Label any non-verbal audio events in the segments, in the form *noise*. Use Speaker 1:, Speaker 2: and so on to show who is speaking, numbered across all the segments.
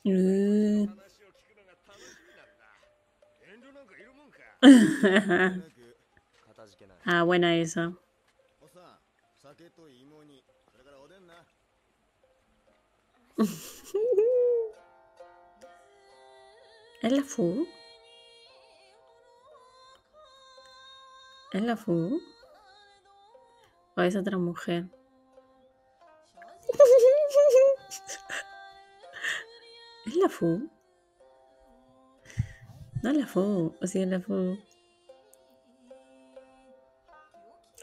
Speaker 1: *laughs* ah, buena esa. *laughs* ¿Es la Fu? ¿Es la Fu? ¿O es otra mujer? la fu? No la fu, o sea, la fu.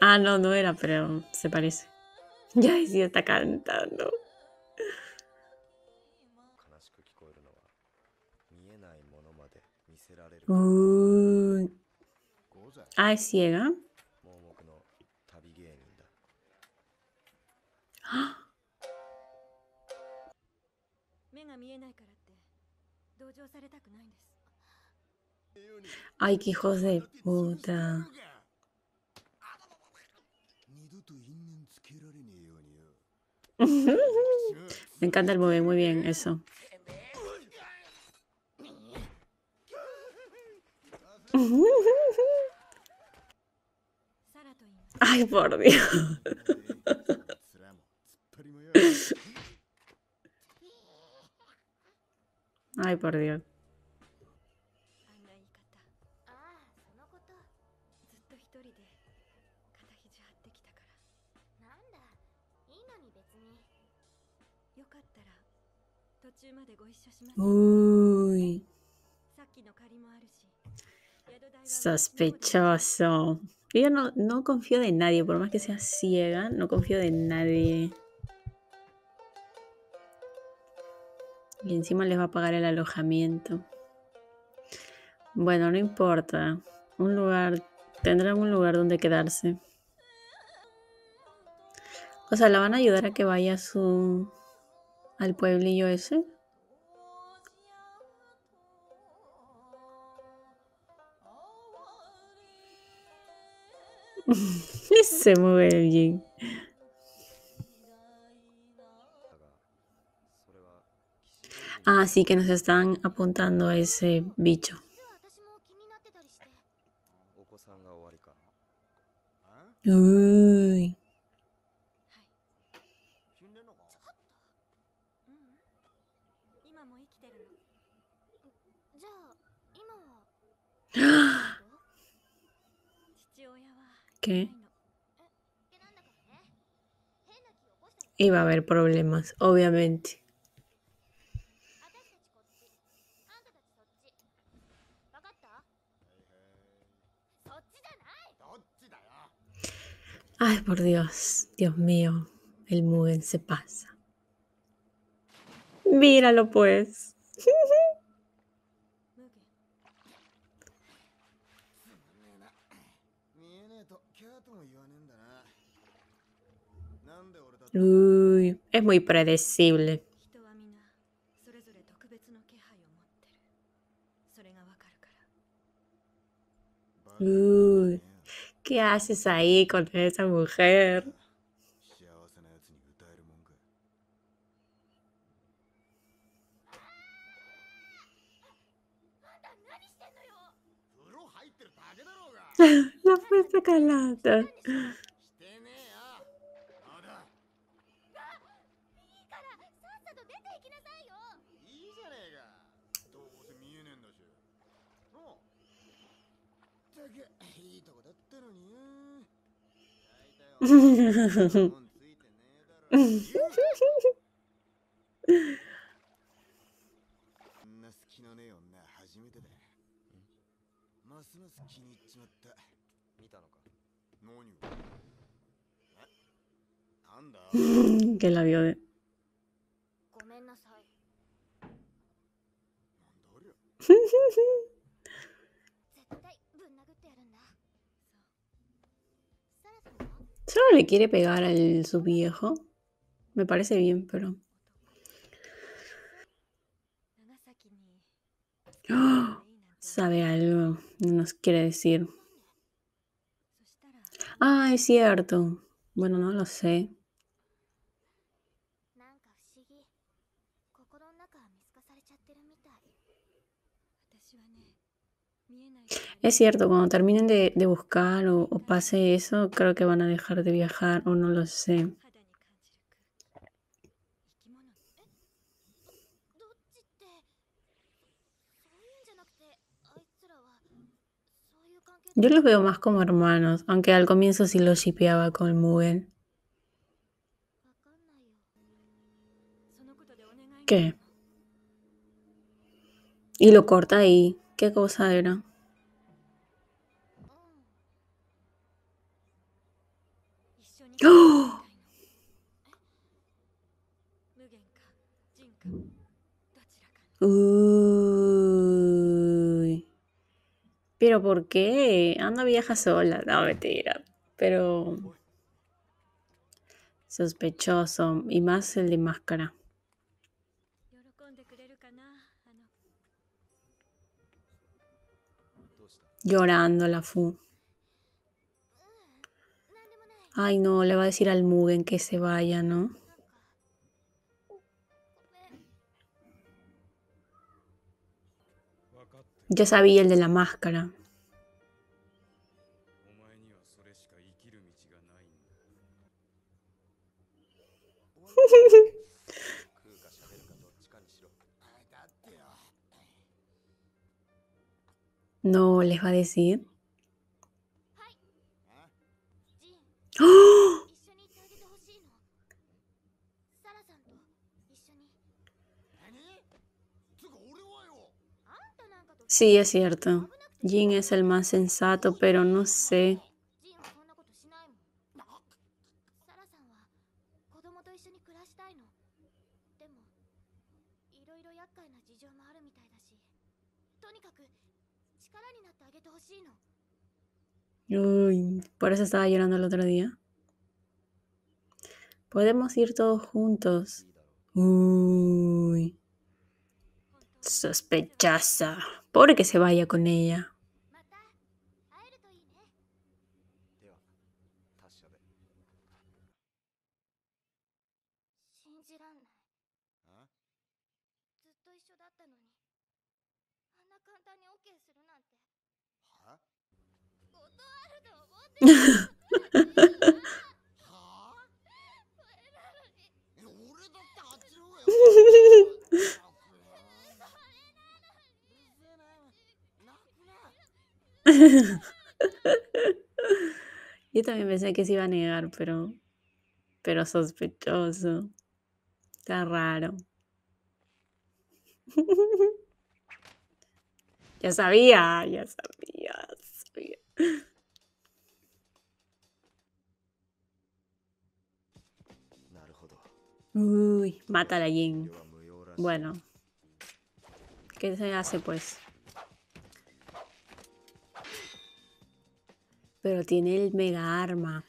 Speaker 1: Ah, no, no era, pero se parece. *laughs* Ya sí está cantando.
Speaker 2: Uh.
Speaker 1: Ah, es ciega. ¡Ah! *gasps* Ay, qué hijos de puta. *laughs* Me encanta el mover muy bien, eso. *laughs* Ay, por Dios. *laughs* Ay, por Dios. Uy. Sospechoso. Yo no, no confío de nadie, por más que sea ciega, no confío de nadie. Y encima les va a pagar el alojamiento. Bueno, no importa. Un lugar. Tendrán un lugar donde quedarse. O sea, la van a ayudar a que vaya su. al pueblillo ese. *laughs* Se mueve bien. Así que nos están apuntando a ese bicho. Uy. *gasps* ¿Qué? Iba a haber problemas, obviamente. Ay, por Dios, Dios mío, el Mugen se pasa. Míralo pues. Uy, es muy predecible. Uy. ¿Qué haces ahí con esa mujer? *laughs* La fuerza calada. いいとこだったのにのね初めてますます気に入っちまった見たのか何 que la vio de ごめんなさい Solo le quiere pegar al su viejo. Me parece bien, pero. *gasps* Sabe algo. Nos quiere decir. Ah, es cierto. Bueno, no lo sé. Es cierto, cuando terminen de, buscar o, pase eso, creo que van a dejar de viajar o no lo sé. Yo los veo más como hermanos, aunque al comienzo sí los shipeaba con Mugen. ¿Qué? Y lo corta ahí. ¿Qué cosa era? ¡Oh! Pero ¿por qué? Anda ah, viaja sola. No, mentira. Pero... Sospechoso. Y más el de máscara. Llorando la Fu. Ay, no, le va a decir al Mugen que se vaya, ¿no? Ya sabía el de la máscara. No les va a decir. *gasps* Sí, es cierto. Jin es el más sensato, pero no sé. Uy, por eso estaba llorando el otro día. Podemos ir todos juntos. Uy. Sospechosa. Pobre que se vaya con ella. ¿Ah? *laughs* Yo también pensé que se iba a negar, pero, pero sospechoso. Está raro. *laughs* ya sabía, ya sabía. Uy, la Ying Bueno. ¿Qué se hace, pues? Pero tiene el mega arma.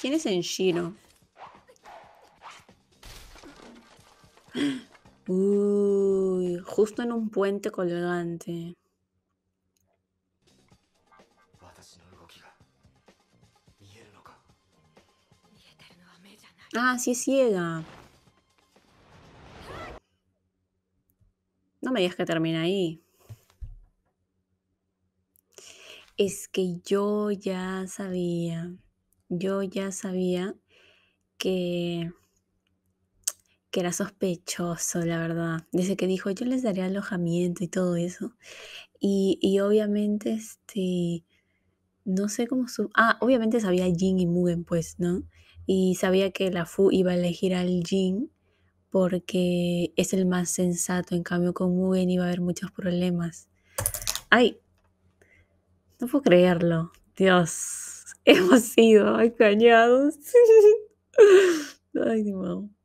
Speaker 1: ¿Quién es Enshiro? *gasps* *gasps* *gasps* ¡Ah! Uy, justo en un puente colgante. Ah, sí es ciega. No me digas que termina ahí. Es que yo ya sabía, yo ya sabía que que era sospechoso, la verdad. Desde que dijo, yo les daré alojamiento y todo eso. Y, obviamente, este, no sé cómo su... Ah, obviamente sabía Jin y Mugen, pues, ¿no? Y sabía que la Fu iba a elegir al Jin porque es el más sensato. En cambio, con Mugen iba a haber muchos problemas. ¡Ay! No puedo creerlo. Dios, *laughs* hemos sido engañados. *laughs* Ay, no.